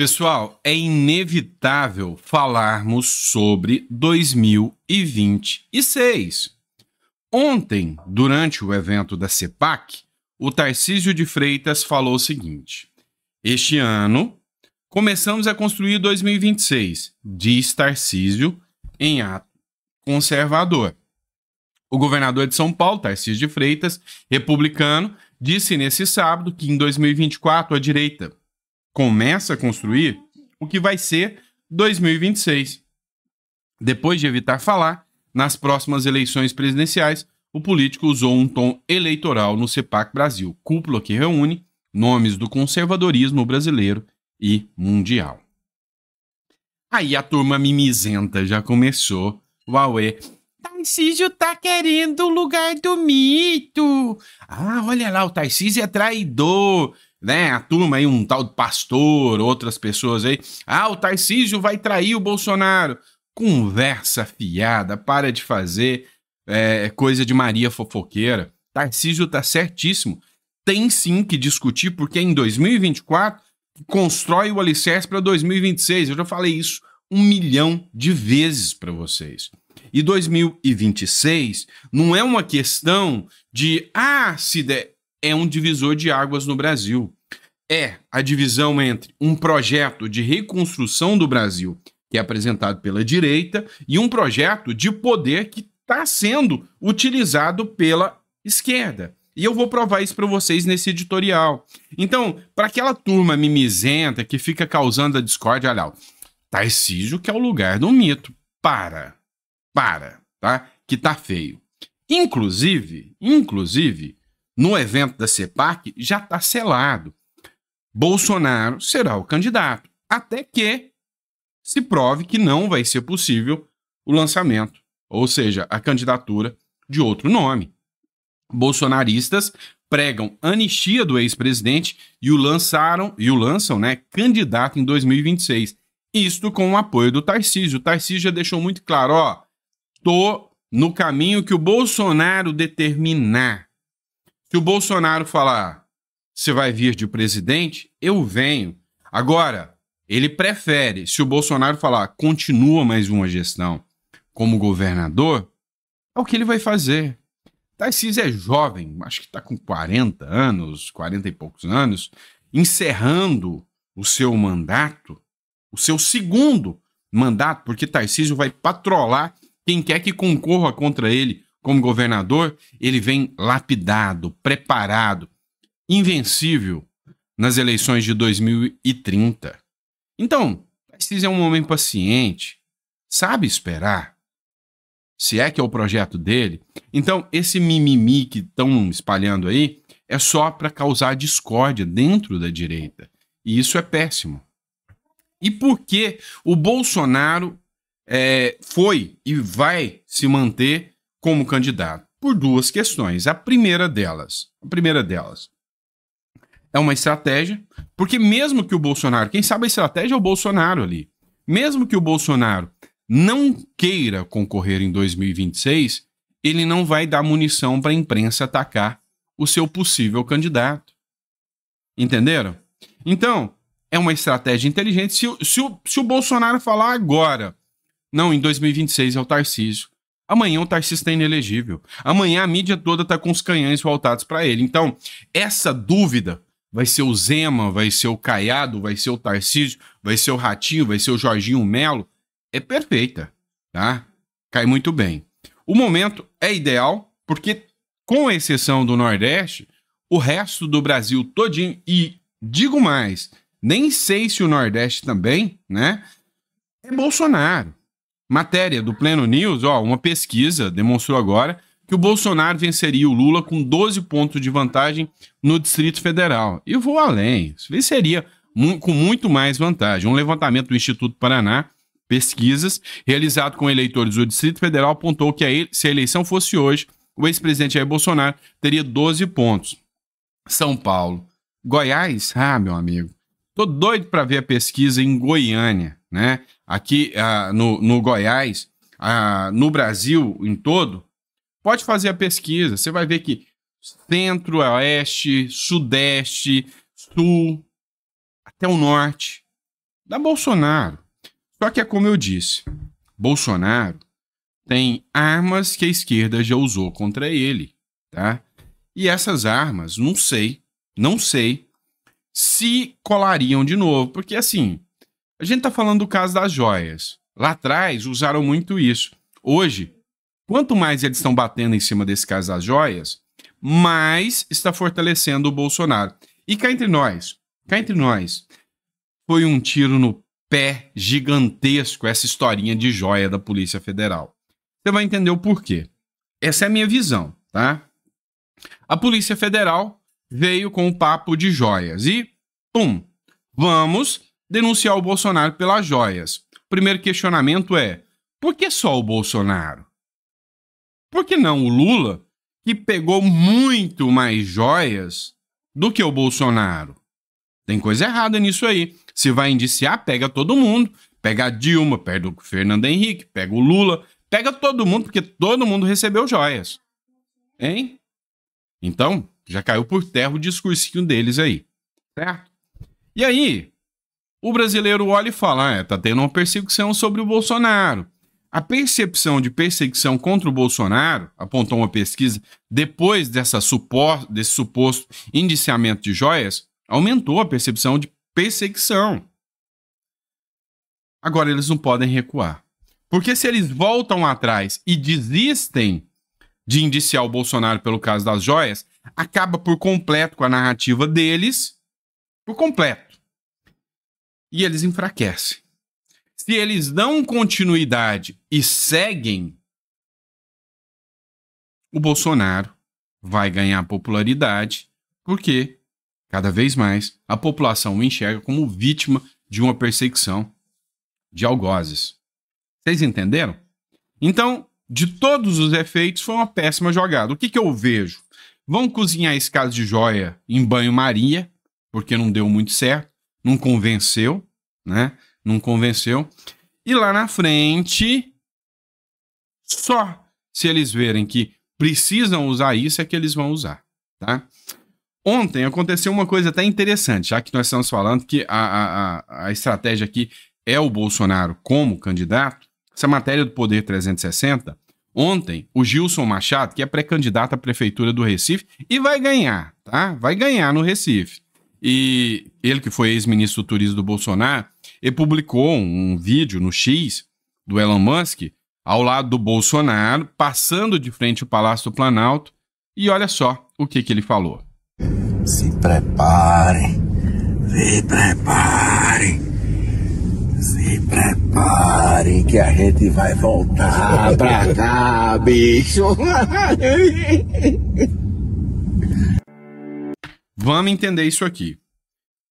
Pessoal, é inevitável falarmos sobre 2026. Ontem, durante o evento da CEPAC, o Tarcísio de Freitas falou o seguinte: Este ano começamos a construir 2026, diz Tarcísio em ato conservador. O governador de São Paulo, Tarcísio de Freitas, republicano, disse nesse sábado que em 2024 a direita começa a construir o que vai ser 2026. Depois de evitar falar, nas próximas eleições presidenciais, o político usou um tom eleitoral no CEPAC Brasil, cúpula que reúne nomes do conservadorismo brasileiro e mundial. Aí a turma mimizenta já começou. Huawei. Tarcísio tá querendo o lugar do mito. Ah, olha lá, o Tarcísio é traidor né, a turma aí, um tal do pastor, outras pessoas aí, ah, o Tarcísio vai trair o Bolsonaro. Conversa fiada, para de fazer é, coisa de Maria fofoqueira. Tarcísio tá certíssimo. Tem sim que discutir, porque em 2024 constrói o alicerce para 2026. Eu já falei isso um milhão de vezes para vocês. E 2026 não é uma questão de, ah, se der é um divisor de águas no Brasil. É a divisão entre um projeto de reconstrução do Brasil, que é apresentado pela direita, e um projeto de poder que está sendo utilizado pela esquerda. E eu vou provar isso para vocês nesse editorial. Então, para aquela turma mimizenta que fica causando a discórdia, olha lá, Tarcísio que é o lugar do mito. Para, para, tá? Que tá feio. Inclusive, inclusive, no evento da CEPAC já está selado. Bolsonaro será o candidato, até que se prove que não vai ser possível o lançamento, ou seja, a candidatura de outro nome. Bolsonaristas pregam anistia do ex-presidente e o lançaram e o lançam, né, candidato em 2026. Isto com o apoio do Tarcísio. O Tarcísio já deixou muito claro, ó, tô no caminho que o Bolsonaro determinar. Se o Bolsonaro falar, você vai vir de presidente, eu venho. Agora, ele prefere, se o Bolsonaro falar, continua mais uma gestão como governador, é o que ele vai fazer. Tarcísio é jovem, acho que está com 40 anos, 40 e poucos anos, encerrando o seu mandato, o seu segundo mandato, porque Tarcísio vai patrolar quem quer que concorra contra ele como governador, ele vem lapidado, preparado, invencível nas eleições de 2030. Então, Tarcísio é um homem paciente, sabe esperar. Se é que é o projeto dele, então esse mimimi que estão espalhando aí é só para causar discórdia dentro da direita. E isso é péssimo. E por que o Bolsonaro é, foi e vai se manter como candidato? Por duas questões. A primeira delas, a primeira delas é uma estratégia, porque mesmo que o Bolsonaro, quem sabe a estratégia é o Bolsonaro ali. Mesmo que o Bolsonaro não queira concorrer em 2026, ele não vai dar munição para a imprensa atacar o seu possível candidato. Entenderam? Então, é uma estratégia inteligente. Se, se, se o Bolsonaro falar agora, não, em 2026 é o Tarcísio, Amanhã o Tarcísio está inelegível. Amanhã a mídia toda está com os canhões voltados para ele. Então, essa dúvida vai ser o Zema, vai ser o Caiado, vai ser o Tarcísio, vai ser o Ratinho, vai ser o Jorginho Melo. É perfeita, tá? Cai muito bem. O momento é ideal, porque, com exceção do Nordeste, o resto do Brasil todinho, e digo mais, nem sei se o Nordeste também, né? É Bolsonaro. Matéria do Pleno News, ó, uma pesquisa demonstrou agora que o Bolsonaro venceria o Lula com 12 pontos de vantagem no Distrito Federal. E vou além, venceria com muito mais vantagem. Um levantamento do Instituto Paraná, pesquisas, realizado com eleitores do Distrito Federal, apontou que a se a eleição fosse hoje, o ex-presidente Jair Bolsonaro teria 12 pontos. São Paulo. Goiás, ah, meu amigo, Tô doido para ver a pesquisa em Goiânia, né? Aqui ah, no, no Goiás, ah, no Brasil em todo. Pode fazer a pesquisa. Você vai ver que centro, oeste, sudeste, sul, até o norte, da Bolsonaro. Só que é como eu disse, Bolsonaro tem armas que a esquerda já usou contra ele, tá? E essas armas, não sei, não sei se colariam de novo. Porque, assim, a gente está falando do caso das joias. Lá atrás usaram muito isso. Hoje, quanto mais eles estão batendo em cima desse caso das joias, mais está fortalecendo o Bolsonaro. E cá entre nós, cá entre nós, foi um tiro no pé gigantesco essa historinha de joia da Polícia Federal. Você vai entender o porquê. Essa é a minha visão, tá? A Polícia Federal veio com o papo de joias e, pum, vamos denunciar o Bolsonaro pelas joias. primeiro questionamento é: por que só o Bolsonaro? Por que não o Lula, que pegou muito mais joias do que o Bolsonaro? Tem coisa errada nisso aí. Se vai indiciar, pega todo mundo. Pega a Dilma, pega o Fernando Henrique, pega o Lula, pega todo mundo, porque todo mundo recebeu joias. Hein? Então, já caiu por terra o discursinho deles aí, certo? E aí, o brasileiro olha e fala: ah, tá tendo uma perseguição sobre o Bolsonaro. A percepção de perseguição contra o Bolsonaro, apontou uma pesquisa, depois dessa supor, desse suposto indiciamento de joias, aumentou a percepção de perseguição. Agora eles não podem recuar. Porque se eles voltam atrás e desistem de indiciar o Bolsonaro pelo caso das joias, acaba por completo com a narrativa deles, por completo. E eles enfraquecem. Se eles dão continuidade e seguem, o Bolsonaro vai ganhar popularidade, porque cada vez mais a população o enxerga como vítima de uma perseguição de algozes. Vocês entenderam? Então, de todos os efeitos, foi uma péssima jogada. O que, que eu vejo? Vão cozinhar esse caso de joia em banho-maria, porque não deu muito certo, não convenceu, né? Não convenceu. E lá na frente, só se eles verem que precisam usar isso é que eles vão usar, tá? Ontem aconteceu uma coisa até interessante, já que nós estamos falando que a, a, a estratégia aqui é o Bolsonaro como candidato. Essa matéria do Poder 360 ontem o Gilson Machado, que é pré-candidato à prefeitura do Recife e vai ganhar, tá? Vai ganhar no Recife. E ele que foi ex-ministro do turismo do Bolsonaro, ele publicou um, vídeo no X do Elon Musk ao lado do Bolsonaro, passando de frente o Palácio do Planalto, e olha só o que, que ele falou. Se preparem, se preparem se preparem que a gente vai voltar pra cá, bicho. Vamos entender isso aqui.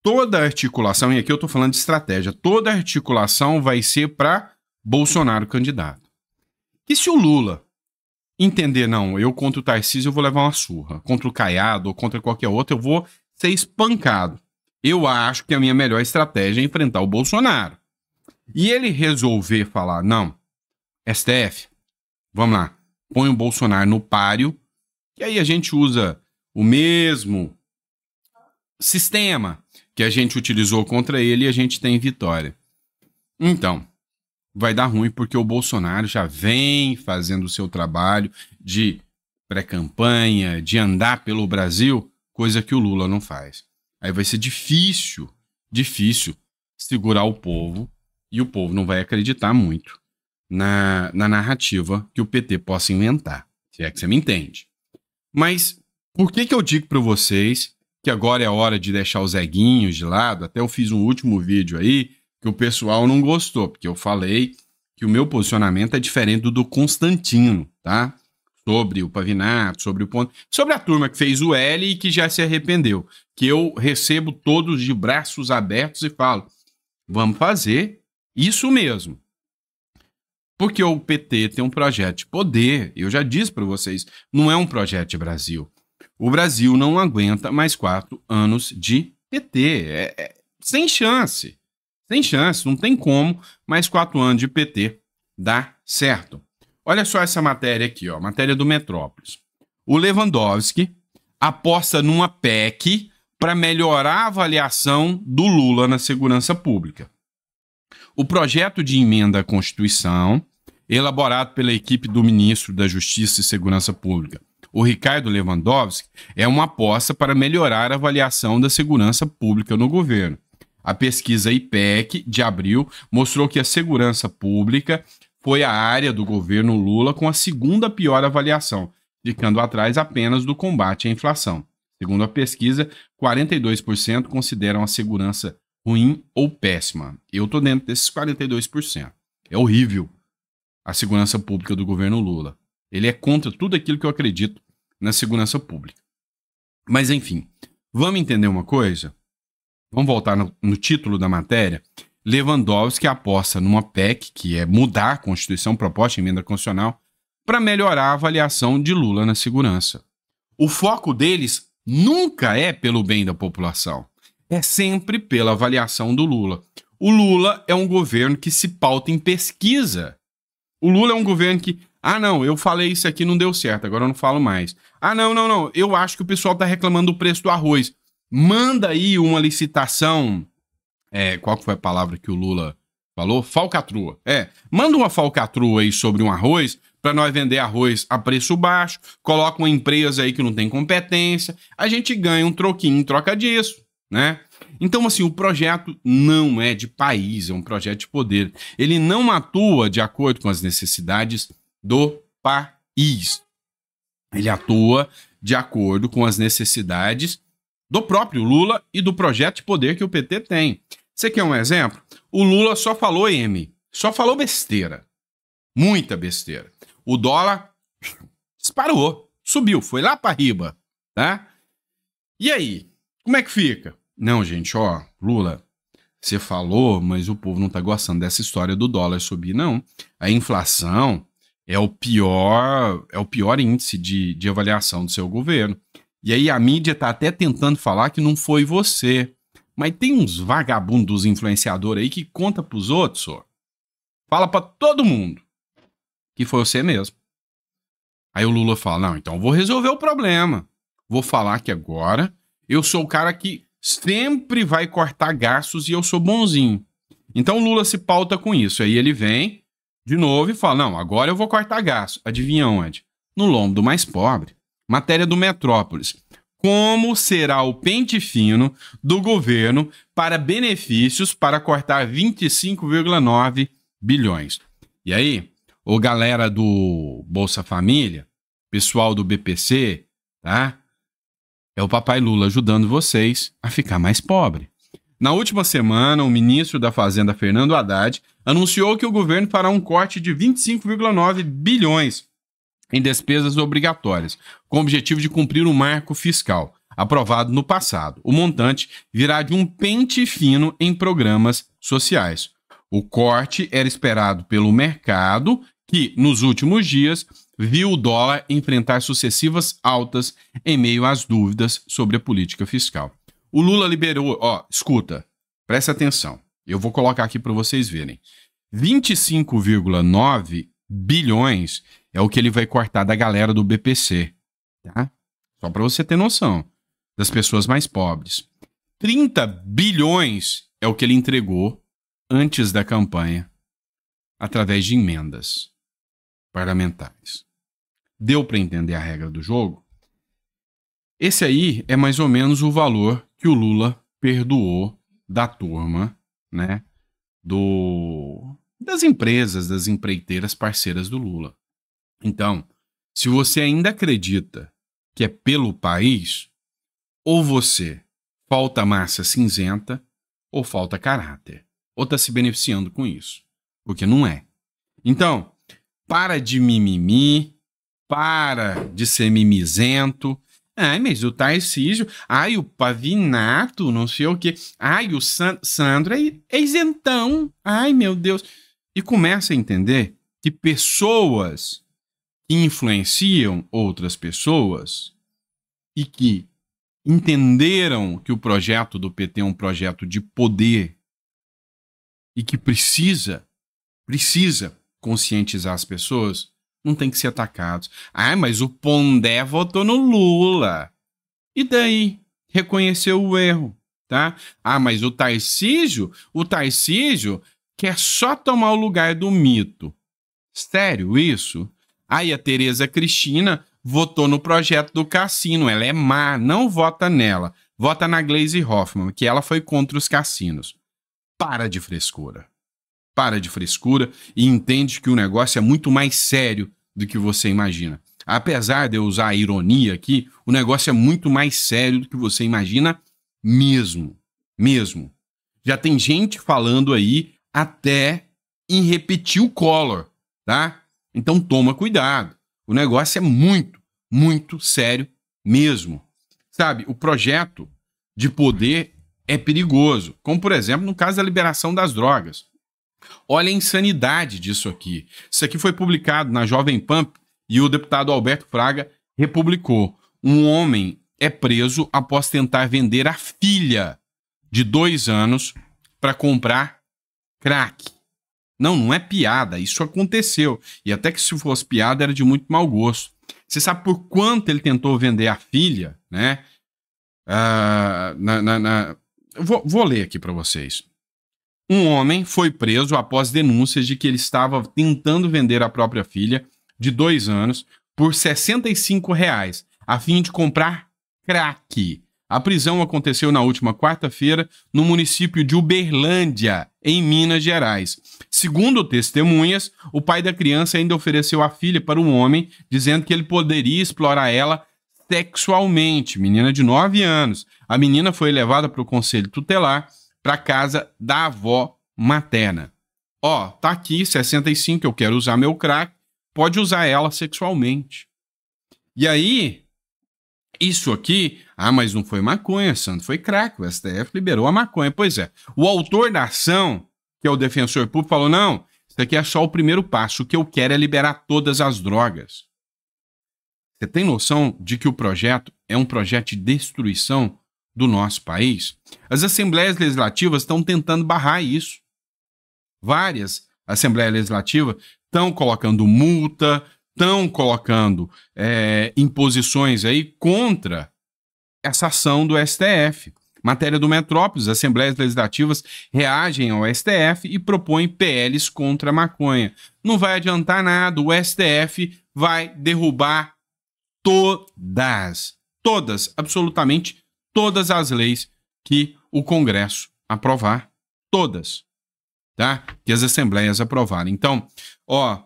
Toda articulação, e aqui eu tô falando de estratégia, toda articulação vai ser para Bolsonaro candidato. E se o Lula entender, não, eu contra o Tarcísio eu vou levar uma surra, contra o Caiado ou contra qualquer outro eu vou ser espancado. Eu acho que a minha melhor estratégia é enfrentar o Bolsonaro e ele resolver falar: não, STF, vamos lá, põe o Bolsonaro no páreo, e aí a gente usa o mesmo sistema que a gente utilizou contra ele e a gente tem vitória. Então, vai dar ruim porque o Bolsonaro já vem fazendo o seu trabalho de pré-campanha, de andar pelo Brasil, coisa que o Lula não faz. Aí vai ser difícil, difícil segurar o povo e o povo não vai acreditar muito na, na narrativa que o PT possa inventar, se é que você me entende. Mas por que, que eu digo para vocês que agora é a hora de deixar os eguinhos de lado? Até eu fiz um último vídeo aí que o pessoal não gostou, porque eu falei que o meu posicionamento é diferente do do Constantino, tá? Sobre o Pavinato, sobre o ponto. Sobre a turma que fez o L e que já se arrependeu. Que eu recebo todos de braços abertos e falo: vamos fazer, isso mesmo. Porque o PT tem um projeto de poder, eu já disse para vocês, não é um projeto de Brasil. O Brasil não aguenta mais quatro anos de PT. É, é, sem chance. Sem chance, não tem como mais quatro anos de PT dar certo. Olha só essa matéria aqui, ó, matéria do Metrópolis. O Lewandowski aposta numa PEC para melhorar a avaliação do Lula na segurança pública. O projeto de emenda à Constituição, elaborado pela equipe do ministro da Justiça e Segurança Pública, o Ricardo Lewandowski, é uma aposta para melhorar a avaliação da segurança pública no governo. A pesquisa IPEC de abril mostrou que a segurança pública foi a área do governo Lula com a segunda pior avaliação, ficando atrás apenas do combate à inflação. Segundo a pesquisa, 42% consideram a segurança ruim ou péssima. Eu tô dentro desses 42%. É horrível a segurança pública do governo Lula. Ele é contra tudo aquilo que eu acredito na segurança pública. Mas enfim, vamos entender uma coisa? Vamos voltar no, no título da matéria. Lewandowski aposta numa PEC, que é mudar a Constituição, proposta emenda constitucional, para melhorar a avaliação de Lula na segurança. O foco deles nunca é pelo bem da população é sempre pela avaliação do Lula. O Lula é um governo que se pauta em pesquisa. O Lula é um governo que, ah, não, eu falei isso aqui, não deu certo, agora eu não falo mais. Ah, não, não, não, eu acho que o pessoal tá reclamando do preço do arroz. Manda aí uma licitação. É, qual foi a palavra que o Lula falou? Falcatrua. É, manda uma falcatrua aí sobre um arroz para nós vender arroz a preço baixo, coloca uma empresa aí que não tem competência, a gente ganha um troquinho em troca disso né? Então, assim, o projeto não é de país, é um projeto de poder. Ele não atua de acordo com as necessidades do país. Ele atua de acordo com as necessidades do próprio Lula e do projeto de poder que o PT tem. Você quer um exemplo? O Lula só falou M, só falou besteira. Muita besteira. O dólar disparou, subiu, foi lá para riba, tá? E aí? Como é que fica? Não, gente, ó, Lula, você falou, mas o povo não tá gostando dessa história do dólar subir, não. A inflação é o pior, é o pior índice de, de avaliação do seu governo. E aí a mídia tá até tentando falar que não foi você. Mas tem uns vagabundos influenciadores aí que conta pros outros, ó. Fala para todo mundo que foi você mesmo. Aí o Lula fala: "Não, então vou resolver o problema. Vou falar que agora eu sou o cara que sempre vai cortar gastos e eu sou bonzinho. Então Lula se pauta com isso. Aí ele vem de novo e fala: não, agora eu vou cortar gasto. Adivinha onde? No lombo do mais pobre. Matéria do Metrópolis. Como será o pente fino do governo para benefícios para cortar 25,9 bilhões? E aí, o galera do Bolsa Família, pessoal do BPC, tá? É o papai Lula ajudando vocês a ficar mais pobre. Na última semana, o ministro da Fazenda, Fernando Haddad, anunciou que o governo fará um corte de 25,9 bilhões em despesas obrigatórias, com o objetivo de cumprir o um marco fiscal aprovado no passado. O montante virá de um pente fino em programas sociais. O corte era esperado pelo mercado, que nos últimos dias viu o dólar enfrentar sucessivas altas em meio às dúvidas sobre a política fiscal. O Lula liberou, ó, escuta, preste atenção. Eu vou colocar aqui para vocês verem. 25,9 bilhões é o que ele vai cortar da galera do BPC, tá? Só para você ter noção das pessoas mais pobres. 30 bilhões é o que ele entregou antes da campanha através de emendas parlamentares. Deu para entender a regra do jogo? Esse aí é mais ou menos o valor que o Lula perdoou da turma, né? Do das empresas, das empreiteiras parceiras do Lula. Então, se você ainda acredita que é pelo país, ou você falta massa cinzenta ou falta caráter, ou está se beneficiando com isso, porque não é. Então, para de mimimi, para de ser mimizento. Ai, mas o Tarcísio, ai, o Pavinato, não sei o quê. Ai, o San Sandro é, é isentão. Ai, meu Deus. E começa a entender que pessoas que influenciam outras pessoas e que entenderam que o projeto do PT é um projeto de poder e que precisa, precisa conscientizar as pessoas, não tem que ser atacados. Ah, mas o Pondé votou no Lula. E daí? Reconheceu o erro, tá? Ah, mas o Tarcísio, o Tarcísio quer só tomar o lugar do mito. Sério isso? Aí ah, a Tereza Cristina votou no projeto do cassino. Ela é má, não vota nela. Vota na Glaze Hoffman, que ela foi contra os cassinos. Para de frescura para de frescura e entende que o negócio é muito mais sério do que você imagina. Apesar de eu usar a ironia aqui, o negócio é muito mais sério do que você imagina mesmo. Mesmo. Já tem gente falando aí até em repetir o color, tá? Então toma cuidado. O negócio é muito, muito sério mesmo. Sabe, o projeto de poder é perigoso, como por exemplo no caso da liberação das drogas. Olha a insanidade disso aqui. Isso aqui foi publicado na Jovem Pan e o deputado Alberto Fraga republicou. Um homem é preso após tentar vender a filha de dois anos para comprar crack. Não, não é piada. Isso aconteceu. E até que se fosse piada era de muito mau gosto. Você sabe por quanto ele tentou vender a filha, né? Uh, na, na, na... Vou, vou ler aqui para vocês. Um homem foi preso após denúncias de que ele estava tentando vender a própria filha, de dois anos, por 65 reais, a fim de comprar crack. A prisão aconteceu na última quarta-feira no município de Uberlândia, em Minas Gerais. Segundo testemunhas, o pai da criança ainda ofereceu a filha para um homem, dizendo que ele poderia explorar ela sexualmente. Menina de 9 anos. A menina foi levada para o conselho tutelar para casa da avó materna. Ó, oh, tá aqui 65, eu quero usar meu crack, pode usar ela sexualmente. E aí, isso aqui, ah, mas não foi maconha, Santo, foi crack, o STF liberou a maconha. Pois é, o autor da ação, que é o defensor público, falou: não, isso aqui é só o primeiro passo, o que eu quero é liberar todas as drogas. Você tem noção de que o projeto é um projeto de destruição do nosso país. As assembleias legislativas estão tentando barrar isso. Várias assembleias legislativas estão colocando multa, estão colocando é, imposições aí contra essa ação do STF. Matéria do Metrópolis, assembleias legislativas reagem ao STF e propõem PLs contra a maconha. Não vai adiantar nada, o STF vai derrubar todas, todas, absolutamente todas as leis que o Congresso aprovar, todas, tá? Que as assembleias aprovarem. Então, ó,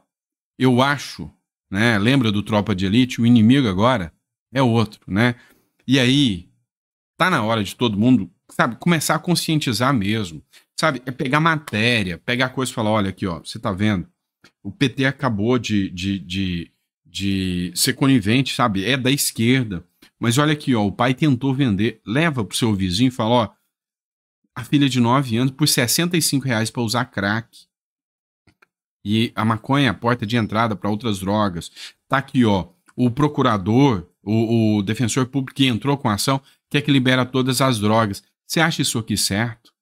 eu acho, né? Lembra do tropa de elite? O inimigo agora é outro, né? E aí tá na hora de todo mundo, sabe, começar a conscientizar mesmo, sabe? É pegar matéria, pegar coisa e falar, olha aqui, ó, você tá vendo? O PT acabou de, de, de, de ser conivente, sabe? É da esquerda mas olha aqui, ó, o pai tentou vender, leva pro seu vizinho e fala, ó, a filha de 9 anos por 65 reais para usar crack. E a maconha é a porta de entrada para outras drogas. Tá aqui, ó, o procurador, o, o, defensor público que entrou com a ação, quer é que libera todas as drogas. Você acha isso aqui certo?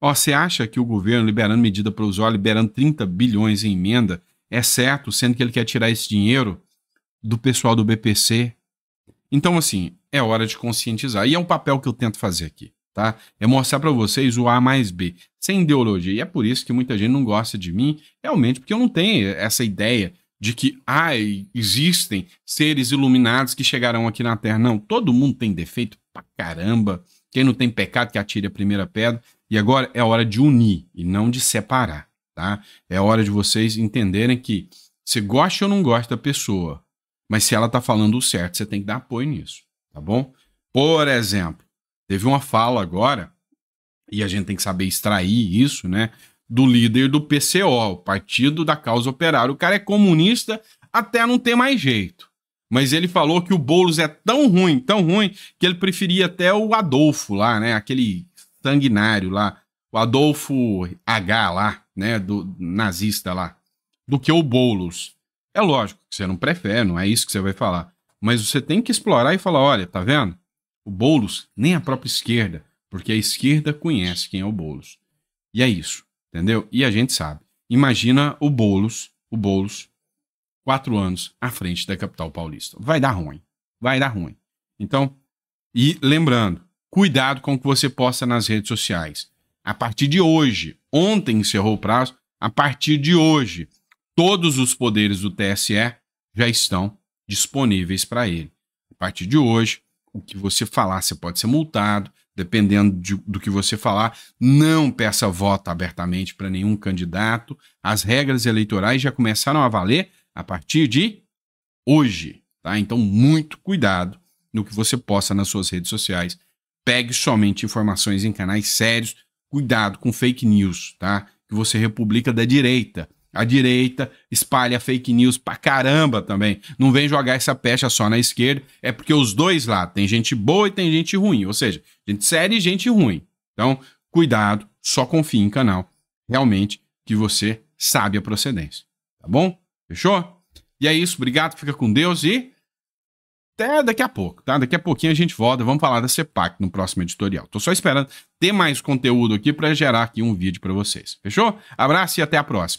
Ó, você acha que o governo liberando medida provisória, liberando 30 bilhões em emenda, é certo, sendo que ele quer tirar esse dinheiro do pessoal do BPC, então, assim, é hora de conscientizar. E é um papel que eu tento fazer aqui, tá? É mostrar para vocês o A mais B, sem ideologia. E é por isso que muita gente não gosta de mim, realmente, porque eu não tenho essa ideia de que, ah, existem seres iluminados que chegarão aqui na Terra. Não, todo mundo tem defeito pra caramba. Quem não tem pecado que atire a primeira pedra. E agora é hora de unir e não de separar, tá? É hora de vocês entenderem que se gosta ou não gosta da pessoa, mas se ela está falando o certo, você tem que dar apoio nisso, tá bom? Por exemplo, teve uma fala agora, e a gente tem que saber extrair isso, né? Do líder do PCO, o Partido da Causa Operária. O cara é comunista até não ter mais jeito. Mas ele falou que o Boulos é tão ruim, tão ruim, que ele preferia até o Adolfo lá, né? Aquele sanguinário lá. O Adolfo H lá, né? Do nazista lá. Do que o Boulos. É lógico que você não prefere, não é isso que você vai falar. Mas você tem que explorar e falar: olha, tá vendo? O Boulos, nem a própria esquerda, porque a esquerda conhece quem é o Boulos. E é isso, entendeu? E a gente sabe. Imagina o Boulos, o Boulos, quatro anos à frente da capital paulista. Vai dar ruim. Vai dar ruim. Então, e lembrando, cuidado com o que você posta nas redes sociais. A partir de hoje, ontem encerrou o prazo, a partir de hoje, Todos os poderes do TSE já estão disponíveis para ele. A partir de hoje, o que você falar, você pode ser multado, dependendo de, do que você falar. Não peça voto abertamente para nenhum candidato. As regras eleitorais já começaram a valer a partir de hoje, tá? Então, muito cuidado no que você posta nas suas redes sociais. Pegue somente informações em canais sérios. Cuidado com fake news, tá? Que você republica da direita a direita espalha fake news pra caramba também. Não vem jogar essa pecha só na esquerda, é porque os dois lá tem gente boa e tem gente ruim, ou seja, gente séria e gente ruim. Então, cuidado, só confie em canal realmente que você sabe a procedência, tá bom? Fechou? E é isso, obrigado, fica com Deus e até daqui a pouco, tá? Daqui a pouquinho a gente volta, vamos falar da CEPAC no próximo editorial. Tô só esperando ter mais conteúdo aqui para gerar aqui um vídeo para vocês. Fechou? Abraço e até a próxima.